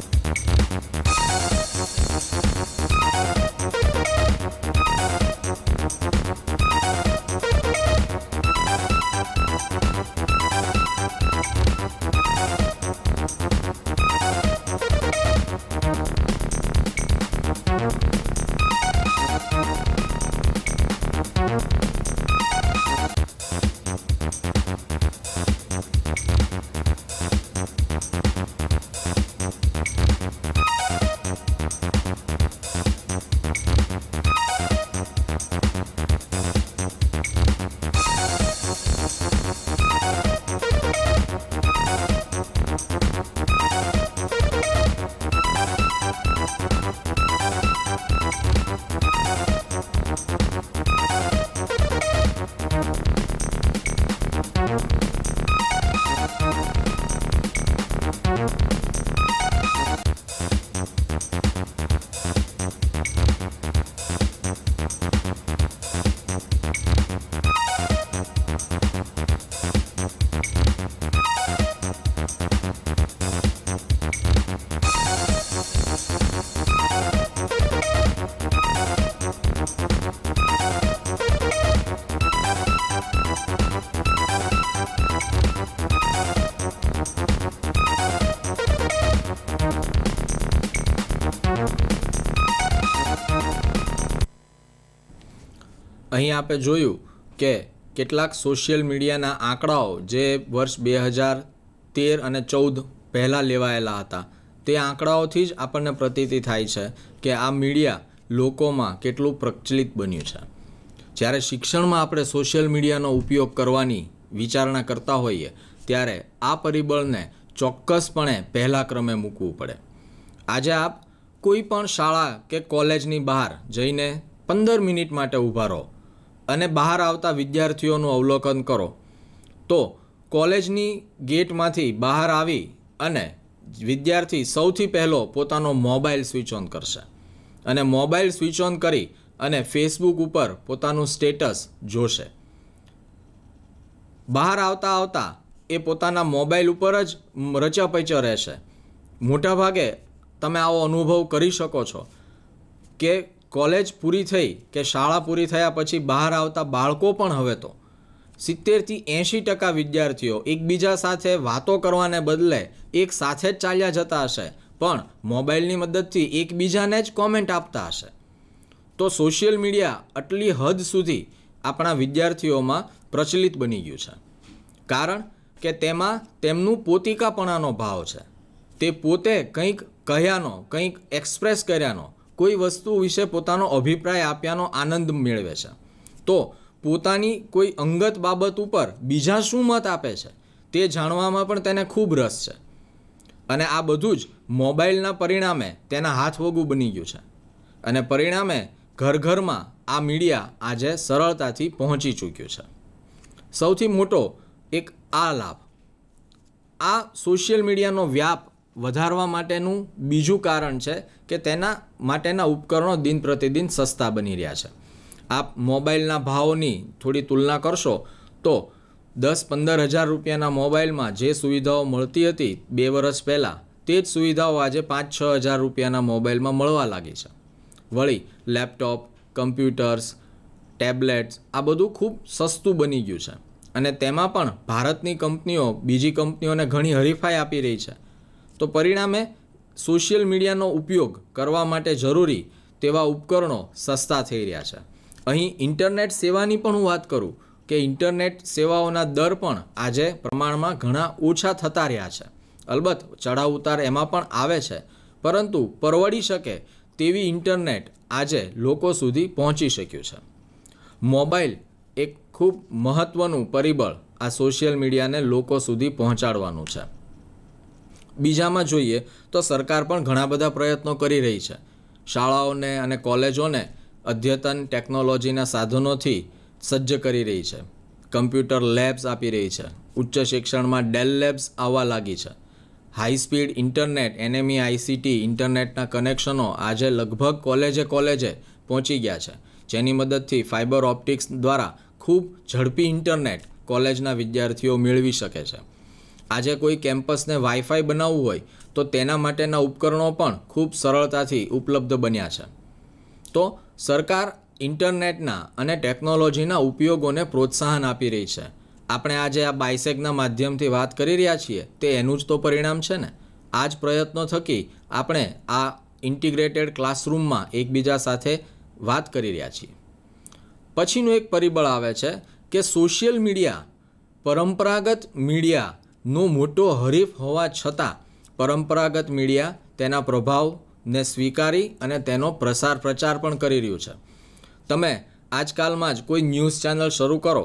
Thank you. અહીં આપણે જોયું કે કેટલાક સોશિયલ મીડિયાના આંકડાઓ જે વર્ષ બે હજાર તેર અને ચૌદ પહેલાં લેવાયેલા હતા તે આંકડાઓથી જ આપણને પ્રતીતિ થાય છે કે આ મીડિયા લોકોમાં કેટલું પ્રચલિત બન્યું છે જ્યારે શિક્ષણમાં આપણે સોશિયલ મીડિયાનો ઉપયોગ કરવાની વિચારણા કરતા હોઈએ ત્યારે આ પરિબળને ચોક્કસપણે પહેલા ક્રમે મૂકવું પડે આજે આપ કોઈ પણ શાળા કે કોલેજની બહાર જઈને પંદર મિનિટ માટે ઊભા રહો અને બહાર આવતા વિદ્યાર્થીઓનું અવલોકન કરો તો કોલેજની ગેટમાંથી બહાર આવી અને વિદ્યાર્થી સૌથી પહેલો પોતાનો મોબાઈલ સ્વિચ ઓન કરશે અને મોબાઈલ સ્વિચ ઓન કરી અને ફેસબુક ઉપર પોતાનું સ્ટેટસ જોશે બહાર આવતા આવતા એ પોતાના મોબાઈલ ઉપર જ રચાપચા રહેશે મોટાભાગે તમે આવો અનુભવ કરી શકો છો કે કોલેજ પૂરી થઈ કે શાળા પૂરી થયા પછી બહાર આવતા બાળકો પણ હવે તો સિત્તેરથી એંશી ટકા વિદ્યાર્થીઓ એકબીજા સાથે વાતો કરવાને બદલે એક સાથે જ ચાલ્યા જતા હશે પણ મોબાઈલની મદદથી એકબીજાને જ કોમેન્ટ આપતા હશે તો સોશિયલ મીડિયા આટલી હદ સુધી આપણા વિદ્યાર્થીઓમાં પ્રચલિત બની ગયું છે કારણ કે તેમાં તેમનું પોતિકાપણાનો ભાવ છે તે પોતે કંઈક કહ્યાનો કંઈક એક્સપ્રેસ કર્યાનો કોઈ વસ્તુ વિશે પોતાનો અભિપ્રાય આપ્યાનો આનંદ મેળવે છે તો પોતાની કોઈ અંગત બાબત ઉપર બીજા શું મત આપે છે તે જાણવામાં પણ તેને ખૂબ રસ છે અને આ બધું જ મોબાઈલના પરિણામે તેના હાથવગું બની ગયું છે અને પરિણામે ઘર ઘરમાં આ મીડિયા આજે સરળતાથી પહોંચી ચૂક્યું છે સૌથી મોટો એક આ લાભ આ સોશિયલ મીડિયાનો વ્યાપ વધારવા માટેનું બીજું કારણ છે કે તેના માટેના ઉપકરણો દિન પ્રતિદિન સસ્તા બની રહ્યા છે આપ મોબાઈલના ભાવની થોડી તુલના કરશો તો દસ પંદર હજાર રૂપિયાના મોબાઈલમાં જે સુવિધાઓ મળતી હતી બે વર્ષ પહેલાં તે જ સુવિધાઓ આજે પાંચ છ હજાર રૂપિયાના મોબાઈલમાં મળવા લાગી છે વળી લેપટોપ કમ્પ્યુટર્સ ટેબ્લેટ્સ આ બધું ખૂબ સસ્તું બની ગયું છે અને તેમાં પણ ભારતની કંપનીઓ બીજી કંપનીઓને ઘણી હરીફાઈ આપી રહી છે તો પરિણામે સોશિયલ મીડિયાનો ઉપયોગ કરવા માટે જરૂરી તેવા ઉપકરણો સસ્તા થઈ રહ્યા છે અહીં ઇન્ટરનેટ સેવાની પણ હું વાત કરું કે ઇન્ટરનેટ સેવાઓના દર પણ આજે પ્રમાણમાં ઘણા ઓછા થતા રહ્યા છે અલબત્ત ચઢાવ ઉતાર એમાં પણ આવે છે પરંતુ પરવડી શકે તેવી ઇન્ટરનેટ આજે લોકો સુધી પહોંચી શક્યું છે મોબાઈલ એક ખૂબ મહત્ત્વનું પરિબળ આ સોશિયલ મીડિયાને લોકો સુધી પહોંચાડવાનું છે બીજામાં જોઈએ તો સરકાર પણ ઘણા બધા પ્રયત્નો કરી રહી છે શાળાઓને અને કોલેજોને અદ્યતન ટેકનોલોજીના સાધનોથી સજ્જ કરી રહી છે કમ્પ્યુટર લેબ્સ આપી રહી છે ઉચ્ચ શિક્ષણમાં ડેલ લેબ્સ આવવા લાગી છે high speed internet NME ICT ઇન્ટરનેટના કનેક્શનો આજે લગભગ કોલેજે કોલેજે પહોંચી ગયા છે જેની મદદથી ફાઇબર ઓપ્ટિક્સ દ્વારા ખૂબ ઝડપી ઇન્ટરનેટ કોલેજના વિદ્યાર્થીઓ મેળવી શકે છે આજે કોઈ કેમ્પસને વાઈફાઈ બનાવવું હોય તો તેના માટેના ઉપકરણો પણ ખૂબ સરળતાથી ઉપલબ્ધ બન્યા છે તો સરકાર ઇન્ટરનેટના અને ટેકનોલોજીના ઉપયોગોને પ્રોત્સાહન આપી રહી છે આપણે આજે આ બાયસેગના માધ્યમથી વાત કરી રહ્યા છીએ તે એનું જ તો પરિણામ છે ને આ જ પ્રયત્નો થકી આપણે આ ઇન્ટિગ્રેટેડ ક્લાસરૂમમાં એકબીજા સાથે વાત કરી રહ્યા છીએ પછીનું એક પરિબળ આવે છે કે સોશિયલ મીડિયા પરંપરાગત મીડિયા નો મોટો હરીફ હોવા છતાં પરંપરાગત મીડિયા તેના પ્રભાવને સ્વીકારી અને તેનો પ્રસાર પ્રચાર પણ કરી રહ્યું છે તમે આજકાલમાં જ કોઈ ન્યૂઝ ચેનલ શરૂ કરો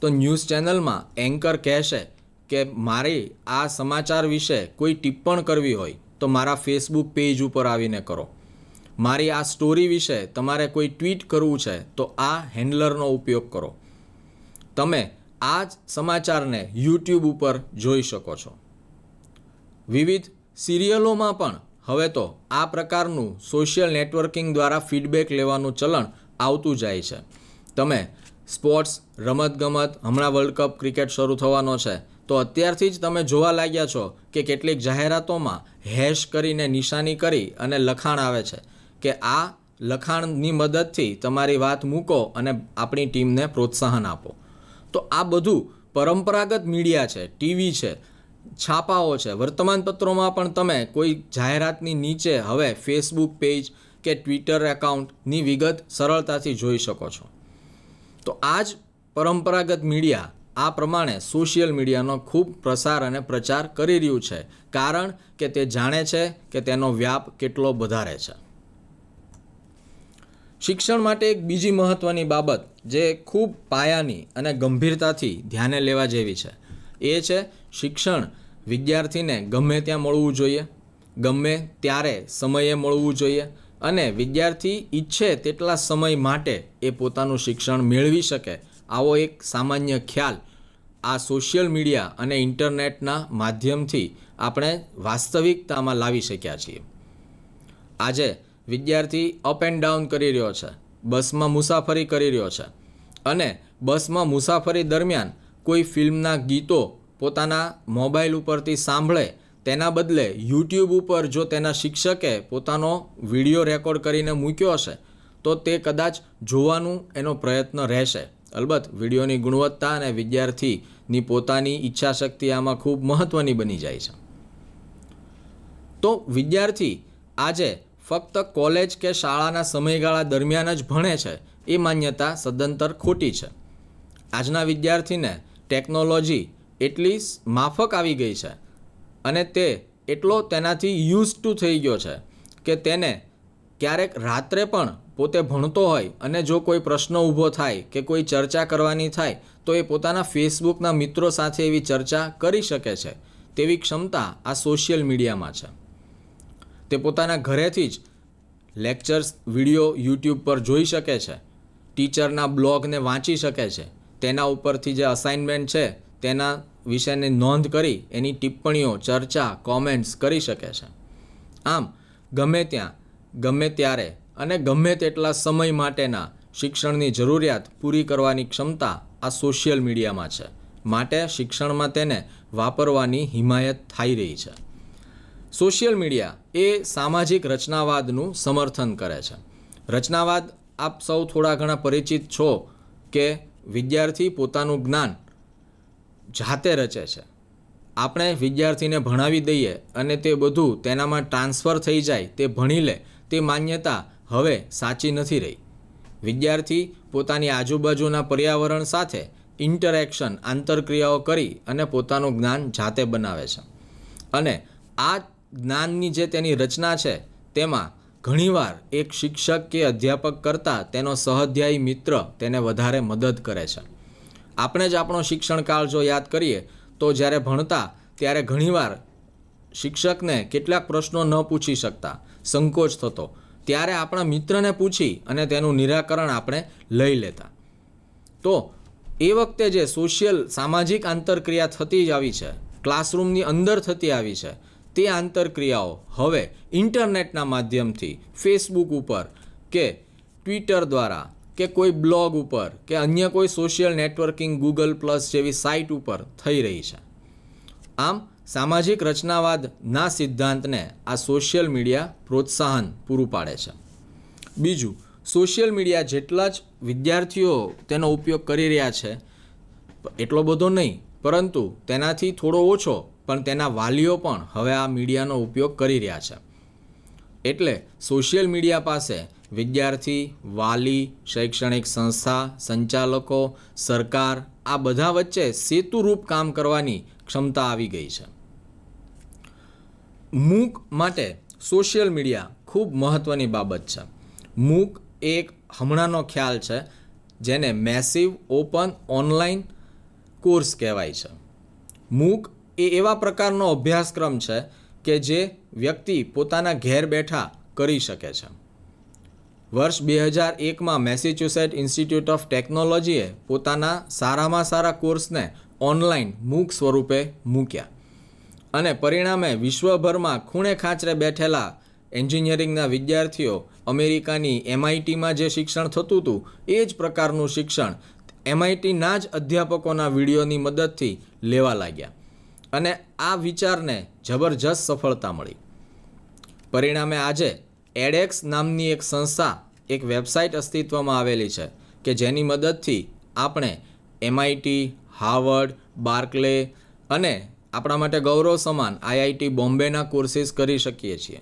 તો ન્યૂઝ ચેનલમાં એન્કર કહેશે કે મારી આ સમાચાર વિશે કોઈ ટિપ્પણ કરવી હોય તો મારા ફેસબુક પેજ ઉપર આવીને કરો મારી આ સ્ટોરી વિશે તમારે કોઈ ટ્વીટ કરવું છે તો આ હેન્ડલરનો ઉપયોગ કરો તમે આ જ સમાચારને યુટ્યુબ ઉપર જોઈ શકો છો વિવિધ સિરિયલોમાં પણ હવે તો આ પ્રકારનું સોશિયલ નેટવર્કિંગ દ્વારા ફીડબેક લેવાનું ચલણ આવતું જાય છે તમે સ્પોર્ટ્સ રમતગમત હમણાં વર્લ્ડ કપ ક્રિકેટ શરૂ થવાનો છે તો અત્યારથી જ તમે જોવા લાગ્યા છો કે કેટલીક જાહેરાતોમાં હેશ કરીને નિશાની કરી અને લખાણ આવે છે કે આ લખાણની મદદથી તમારી વાત મૂકો અને આપણી ટીમને પ્રોત્સાહન આપો તો આ બધું પરંપરાગત મીડિયા છે ટીવી છે છાપાઓ છે વર્તમાનપત્રોમાં પણ તમે કોઈ જાહેરાતની નીચે હવે ફેસબુક પેજ કે ટ્વિટર એકાઉન્ટની વિગત સરળતાથી જોઈ શકો છો તો આ જ પરંપરાગત મીડિયા આ પ્રમાણે સોશિયલ મીડિયાનો ખૂબ પ્રસાર અને પ્રચાર કરી રહ્યું છે કારણ કે તે જાણે છે કે તેનો વ્યાપ કેટલો વધારે છે શિક્ષણ માટે એક બીજી મહત્ત્વની બાબત જે ખૂબ પાયાની અને ગંભીરતાથી ધ્યાને લેવા જેવી છે એ છે શિક્ષણ વિદ્યાર્થીને ગમે ત્યાં મળવું જોઈએ ગમે ત્યારે સમયે મળવું જોઈએ અને વિદ્યાર્થી ઈચ્છે તેટલા સમય માટે એ પોતાનું શિક્ષણ મેળવી શકે આવો એક સામાન્ય ખ્યાલ આ સોશિયલ મીડિયા અને ઇન્ટરનેટના માધ્યમથી આપણે વાસ્તવિકતામાં લાવી શક્યા છીએ આજે વિદ્યાર્થી અપ એન્ડ ડાઉન કરી રહ્યો છે બસમાં મુસાફરી કરી રહ્યો છે અને બસમાં મુસાફરી દરમિયાન કોઈ ફિલ્મના ગીતો પોતાના મોબાઈલ ઉપરથી સાંભળે તેના બદલે યુટ્યુબ ઉપર જો તેના શિક્ષકે પોતાનો વિડીયો રેકોર્ડ કરીને મૂક્યો હશે તો તે કદાચ જોવાનું એનો પ્રયત્ન રહેશે અલબત્ત વિડીયોની ગુણવત્તા અને વિદ્યાર્થીની પોતાની ઈચ્છાશક્તિ આમાં ખૂબ મહત્ત્વની બની જાય છે તો વિદ્યાર્થી આજે ફક્ત કોલેજ કે શાળાના સમયગાળા દરમિયાન જ ભણે છે એ માન્યતા સદંતર ખોટી છે આજના વિદ્યાર્થીને ટેકનોલોજી એટલી માફક આવી ગઈ છે અને તે એટલો તેનાથી યુઝ ટુ થઈ ગયો છે કે તેને ક્યારેક રાત્રે પણ પોતે ભણતો હોય અને જો કોઈ પ્રશ્ન ઊભો થાય કે કોઈ ચર્ચા કરવાની થાય તો એ પોતાના ફેસબુકના મિત્રો સાથે એવી ચર્ચા કરી શકે છે તેવી ક્ષમતા આ સોશિયલ મીડિયામાં છે તે પોતાના ઘરેથી જ લેક્ચર્સ વિડીયો યુટ્યુબ પર જોઈ શકે છે ટીચરના બ્લોગને વાંચી શકે છે તેના ઉપરથી જે અસાઇનમેન્ટ છે તેના વિશેને નોંધ કરી એની ટિપ્પણીઓ ચર્ચા કોમેન્ટ્સ કરી શકે છે આમ ગમે ત્યાં ગમે ત્યારે અને ગમે તેટલા સમય માટેના શિક્ષણની જરૂરિયાત પૂરી કરવાની ક્ષમતા આ સોશિયલ મીડિયામાં છે માટે શિક્ષણમાં તેને વાપરવાની હિમાયત થઈ રહી છે સોશિયલ મીડિયા એ સામાજિક રચનાવાદનું સમર્થન કરે છે રચનાવાદ આપ સૌ થોડા ઘણા પરિચિત છો કે વિદ્યાર્થી પોતાનું જ્ઞાન જાતે રચે છે આપણે વિદ્યાર્થીને ભણાવી દઈએ અને તે બધું તેનામાં ટ્રાન્સફર થઈ જાય તે ભણી લે તે માન્યતા હવે સાચી નથી રહી વિદ્યાર્થી પોતાની આજુબાજુના પર્યાવરણ સાથે ઇન્ટરેક્શન આંતરક્રિયાઓ કરી અને પોતાનું જ્ઞાન જાતે બનાવે છે અને આ જ્ઞાનની જે તેની રચના છે તેમાં ઘણીવાર એક શિક્ષક કે અધ્યાપક કરતાં તેનો સહધ્યાયી મિત્ર તેને વધારે મદદ કરે છે આપણે જ આપણો શિક્ષણકાળ જો યાદ કરીએ તો જ્યારે ભણતા ત્યારે ઘણીવાર શિક્ષકને કેટલાક પ્રશ્નો ન પૂછી શકતા સંકોચ થતો ત્યારે આપણા મિત્રને પૂછી અને તેનું નિરાકરણ આપણે લઈ લેતા તો એ વખતે જે સોશિયલ સામાજિક આંતરક્રિયા થતી જ આવી છે ક્લાસરૂમની અંદર થતી આવી છે તે આંતરક્રિયાઓ હવે ઇન્ટરનેટના માધ્યમથી ફેસબુક ઉપર કે ટ્વિટર દ્વારા કે કોઈ બ્લોગ ઉપર કે અન્ય કોઈ સોશિયલ નેટવર્કિંગ ગૂગલ પ્લસ જેવી સાઇટ ઉપર થઈ રહી છે આમ સામાજિક રચનાવાદના સિદ્ધાંતને આ સોશિયલ મીડિયા પ્રોત્સાહન પૂરું પાડે છે બીજું સોશિયલ મીડિયા જેટલા જ વિદ્યાર્થીઓ તેનો ઉપયોગ કરી રહ્યા છે એટલો બધો નહીં પરંતુ તેનાથી થોડો ઓછો પણ તેના વાલીઓ પણ હવે આ મીડિયાનો ઉપયોગ કરી રહ્યા છે એટલે સોશિયલ મીડિયા પાસે વિદ્યાર્થી વાલી શૈક્ષણિક સંસ્થા સંચાલકો સરકાર આ બધા વચ્ચે સેતુરૂપ કામ કરવાની ક્ષમતા આવી ગઈ છે મૂક માટે સોશિયલ મીડિયા ખૂબ મહત્ત્વની બાબત છે મૂક એક હમણાંનો ખ્યાલ છે જેને મેસિવ ઓપન ઓનલાઈન કોર્સ કહેવાય છે મૂક એ એવા પ્રકારનો અભ્યાસક્રમ છે કે જે વ્યક્તિ પોતાના ઘેર બેઠા કરી શકે છે વર્ષ બે હજાર એકમાં મેસેચ્યુસેટ ઇન્સ્ટિટ્યૂટ ઓફ ટેકનોલોજીએ પોતાના સારામાં સારા કોર્સને ઓનલાઈન મૂક સ્વરૂપે મૂક્યા અને પરિણામે વિશ્વભરમાં ખૂણે ખાંચરે બેઠેલા એન્જિનિયરિંગના વિદ્યાર્થીઓ અમેરિકાની એમઆઈટીમાં જે શિક્ષણ થતું હતું એ જ પ્રકારનું શિક્ષણ એમઆઈટીના જ અધ્યાપકોના વિડીયોની મદદથી લેવા લાગ્યા અને આ વિચારને જબરજસ્ત સફળતા મળી પરિણામે આજે એડેક્સ નામની એક સંસ્થા એક વેબસાઇટ અસ્તિત્વમાં આવેલી છે કે જેની મદદથી આપણે એમઆઈટી હાર્વર્ડ બાર્કલે અને આપણા માટે ગૌરવ સમાન આઈઆઈટી બોમ્બેના કોર્સિસ કરી શકીએ છીએ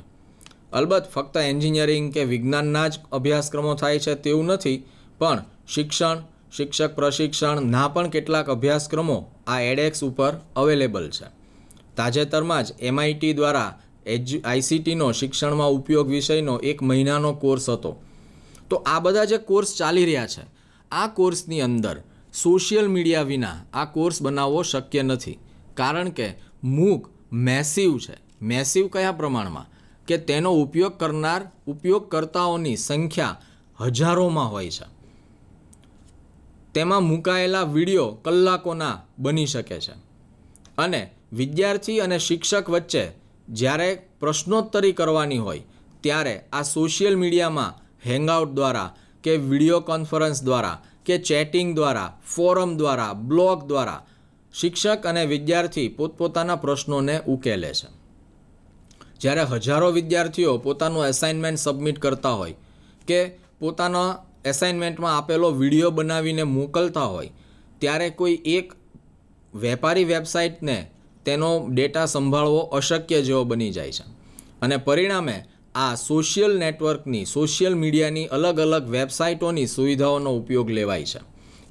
અલબત્ત ફક્ત એન્જિનિયરિંગ કે વિજ્ઞાનના જ અભ્યાસક્રમો થાય છે તેવું નથી પણ શિક્ષણ શિક્ષક પ્રશિક્ષણના પણ કેટલાક અભ્યાસક્રમો આ એડેક્સ ઉપર અવેલેબલ છે તાજેતરમાં જ એમઆઈટી દ્વારા એજ્યુ આઈસીટીનો શિક્ષણમાં ઉપયોગ વિષયનો એક મહિનાનો કોર્સ હતો તો આ બધા જે કોર્સ ચાલી રહ્યા છે આ કોર્સની અંદર સોશિયલ મીડિયા વિના આ કોર્સ બનાવવો શક્ય નથી કારણ કે મૂક મેસિવ છે મેસિવ કયા પ્રમાણમાં કે તેનો ઉપયોગ કરનાર ઉપયોગકર્તાઓની સંખ્યા હજારોમાં હોય છે તેમાં મુકાયેલા વિડીયો કલાકોના બની શકે છે અને વિદ્યાર્થી અને શિક્ષક વચ્ચે જ્યારે પ્રશ્નોત્તરી કરવાની હોય ત્યારે આ સોશિયલ મીડિયામાં હેંગઆઉટ દ્વારા કે વિડીયો કોન્ફરન્સ દ્વારા કે ચેટિંગ દ્વારા ફોરમ દ્વારા બ્લોગ દ્વારા શિક્ષક અને વિદ્યાર્થી પોતપોતાના પ્રશ્નોને ઉકેલે છે જ્યારે હજારો વિદ્યાર્થીઓ પોતાનું એસાઇનમેન્ટ સબમિટ કરતા હોય કે પોતાના એસાઇનમેન્ટમાં આપેલો વિડીયો બનાવીને મોકલતા હોય ત્યારે કોઈ એક વેપારી વેબસાઇટને તેનો ડેટા સંભાળવો અશક્ય જેવો બની જાય છે અને પરિણામે આ સોશિયલ નેટવર્કની સોશિયલ મીડિયાની અલગ અલગ વેબસાઇટોની સુવિધાઓનો ઉપયોગ લેવાય છે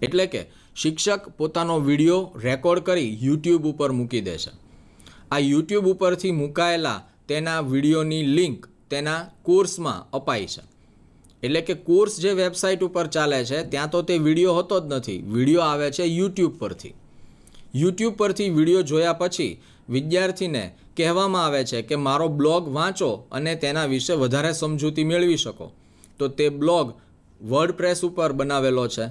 એટલે કે શિક્ષક પોતાનો વિડીયો રેકોર્ડ કરી યુટ્યુબ ઉપર મૂકી દે છે આ યુટ્યુબ ઉપરથી મુકાયેલા તેના વિડીયોની લિંક તેના કોર્સમાં અપાય છે એટલે કે કોર્સ જે વેબસાઇટ ઉપર ચાલે છે ત્યાં તો તે વિડીયો હોતો જ નથી વિડીયો આવે છે યુટ્યુબ પરથી યુટ્યુબ પરથી વિડીયો જોયા પછી વિદ્યાર્થીને કહેવામાં આવે છે કે મારો બ્લોગ વાંચો અને તેના વિશે વધારે સમજૂતી મેળવી શકો તો તે બ્લોગ વર્ડ પ્રેસ ઉપર બનાવેલો છે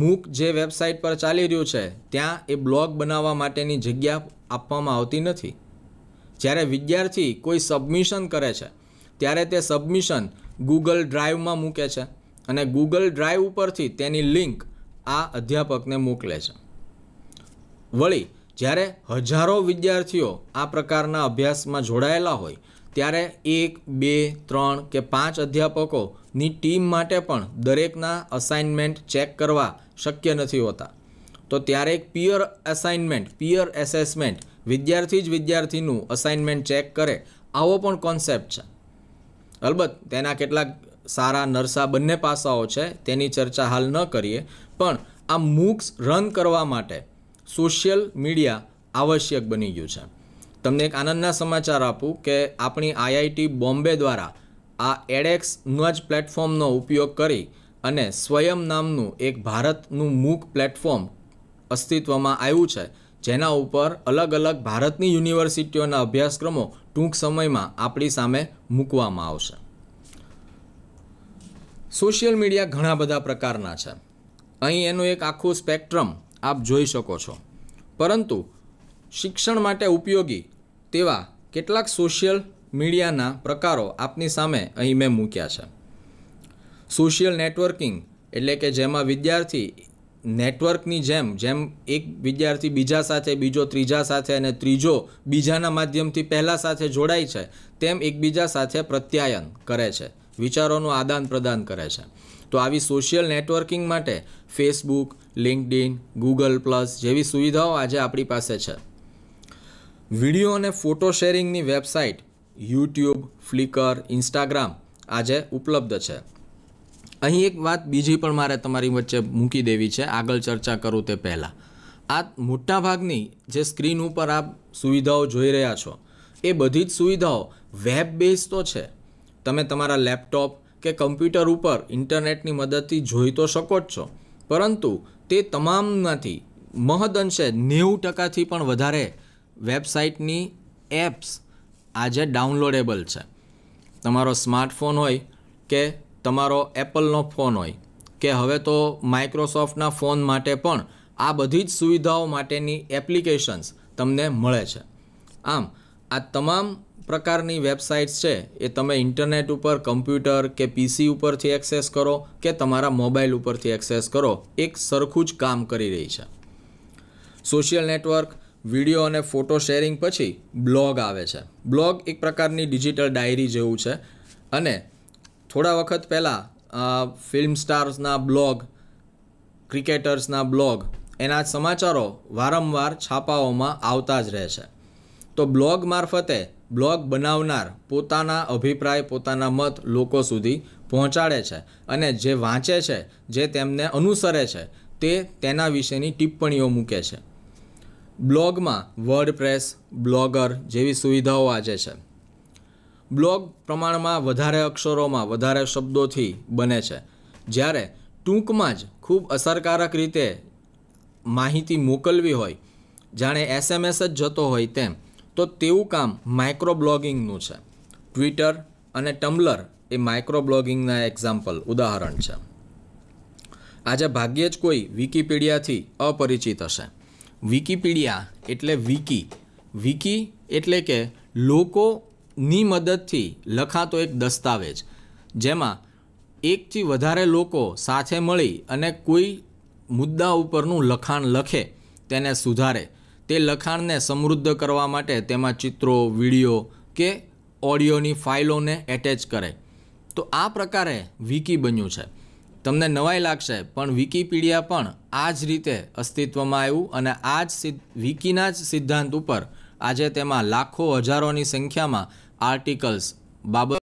મૂક જે વેબસાઇટ પર ચાલી રહ્યું છે ત્યાં એ બ્લોગ બનાવવા માટેની જગ્યા આપવામાં આવતી નથી જ્યારે વિદ્યાર્થી કોઈ સબમિશન કરે છે ત્યારે તે સબમિશન ગૂગલ ડ્રાઈવમાં મૂકે છે અને ગૂગલ ડ્રાઈવ ઉપરથી તેની લિંક આ અધ્યાપકને મોકલે છે વળી જ્યારે હજારો વિદ્યાર્થીઓ આ પ્રકારના અભ્યાસમાં જોડાયેલા હોય ત્યારે એક બે ત્રણ કે પાંચ અધ્યાપકોની ટીમ માટે પણ દરેકના અસાઇનમેન્ટ ચેક કરવા શક્ય નથી હોતા તો ત્યારે એક પિયર અસાઇનમેન્ટ પિયર એસેસમેન્ટ વિદ્યાર્થી જ વિદ્યાર્થીનું અસાઇનમેન્ટ ચેક કરે આવો પણ કોન્સેપ્ટ છે અલબત્ત તેના કેટલાક સારા નરસા બંને પાસાઓ છે તેની ચર્ચા હાલ ન કરીએ પણ આ મૂક્સ રન કરવા માટે સોશિયલ મીડિયા આવશ્યક બની ગયું છે તમને એક આનંદના સમાચાર આપું કે આપણી આઈઆઈટી બોમ્બે દ્વારા આ એડેક્સનો જ પ્લેટફોર્મનો ઉપયોગ કરી અને સ્વયં નામનું એક ભારતનું મૂક પ્લેટફોર્મ અસ્તિત્વમાં આવ્યું છે જેના ઉપર અલગ અલગ ભારતની યુનિવર્સિટીઓના અભ્યાસક્રમો ટૂંક સમયમાં આપણી સામે મૂકવામાં આવશે સોશિયલ મીડિયા ઘણા બધા પ્રકારના છે અહીં એનું એક આખું સ્પેક્ટ્રમ આપ જોઈ શકો છો પરંતુ શિક્ષણ માટે ઉપયોગી તેવા કેટલાક સોશિયલ મીડિયાના પ્રકારો આપની સામે અહીં મેં મૂક્યા છે સોશિયલ નેટવર્કિંગ એટલે કે જેમાં વિદ્યાર્થી નેટવર્કની જેમ જેમ એક વિદ્યાર્થી બીજા સાથે બીજો ત્રીજા સાથે અને ત્રીજો બીજાના માધ્યમથી પહેલા સાથે જોડાય છે તેમ એકબીજા સાથે પ્રત્યાયન કરે છે વિચારોનું આદાન પ્રદાન કરે છે તો આવી સોશિયલ નેટવર્કિંગ માટે ફેસબુક લિંકડિન ગૂગલ પ્લસ જેવી સુવિધાઓ આજે આપણી પાસે છે વિડીયો અને ફોટો શેરિંગની વેબસાઇટ યુટ્યુબ ફ્લિકર ઇન્સ્ટાગ્રામ આજે ઉપલબ્ધ છે અહીં એક વાત બીજી પણ મારે તમારી વચ્ચે મૂકી દેવી છે આગળ ચર્ચા કરું તે પહેલાં આ મોટાભાગની જે સ્ક્રીન ઉપર આપ સુવિધાઓ જોઈ રહ્યા છો એ બધી જ સુવિધાઓ વેબ બેઝ તો છે તમે તમારા લેપટોપ કે કમ્પ્યુટર ઉપર ઇન્ટરનેટની મદદથી જોઈ તો શકો જ છો પરંતુ તે તમામમાંથી મહદઅંશે નેવું ટકાથી પણ વધારે વેબસાઇટની એપ્સ આજે ડાઉનલોડેબલ છે તમારો સ્માર્ટફોન હોય કે તમારો એપલનો ફોન હોય કે હવે તો માઇક્રોસોફ્ટના ફોન માટે પણ આ બધી જ સુવિધાઓ માટેની એપ્લિકેશન્સ તમને મળે છે આમ આ તમામ પ્રકારની વેબસાઇટ્સ છે એ તમે ઇન્ટરનેટ ઉપર કમ્પ્યુટર કે પીસી ઉપરથી એક્સેસ કરો કે તમારા મોબાઈલ ઉપરથી એક્સેસ કરો એક સરખું જ કામ કરી રહી છે સોશિયલ નેટવર્ક વિડીયો અને ફોટો શેરિંગ પછી બ્લોગ આવે છે બ્લોગ એક પ્રકારની ડિજિટલ ડાયરી જેવું છે અને થોડા વખત પહેલાં ફિલ્મ સ્ટાર્સના બ્લોગ ક્રિકેટર્સના બ્લોગ એના સમાચારો વારંવાર છાપાઓમાં આવતા જ રહે છે તો બ્લોગ મારફતે બ્લોગ બનાવનાર પોતાના અભિપ્રાય પોતાના મત લોકો સુધી પહોંચાડે છે અને જે વાંચે છે જે તેમને અનુસરે છે તે તેના વિશેની ટિપ્પણીઓ મૂકે છે બ્લોગમાં વર્ડ પ્રેસ બ્લોગર જેવી સુવિધાઓ આજે છે બ્લોગ પ્રમાણમાં વધારે અક્ષરોમાં વધારે શબ્દોથી બને છે જ્યારે ટૂંકમાં જ ખૂબ અસરકારક રીતે માહિતી મોકલવી હોય જાણે એસએમએસ જ જતો હોય તેમ તો તેવું કામ માઇક્રો બ્લોગિંગનું છે ટ્વિટર અને ટમ્બલર એ માઇક્રો બ્લોગિંગના એક્ઝામ્પલ ઉદાહરણ છે આજે ભાગ્યે જ કોઈ વિકીપીડિયાથી અપરિચિત હશે વિકીપીડિયા એટલે વિકી વિકી એટલે કે લોકો ની મદદથી લખાતો એક દસ્તાવેજ જેમાં એકથી વધારે લોકો સાથે મળી અને કોઈ મુદ્દા ઉપરનું લખાણ લખે તેને સુધારે તે લખાણને સમૃદ્ધ કરવા માટે તેમાં ચિત્રો વિડીયો કે ઓડિયોની ફાઇલોને એટેચ કરે તો આ પ્રકારે વિકી બન્યું છે તમને નવાઈ લાગશે પણ વિકીપીડિયા પણ આ જ રીતે અસ્તિત્વમાં આવ્યું અને આ જ સિદ્ધ વિકીના જ સિદ્ધાંત ઉપર આજે તેમાં લાખો હજારોની સંખ્યામાં articles bubble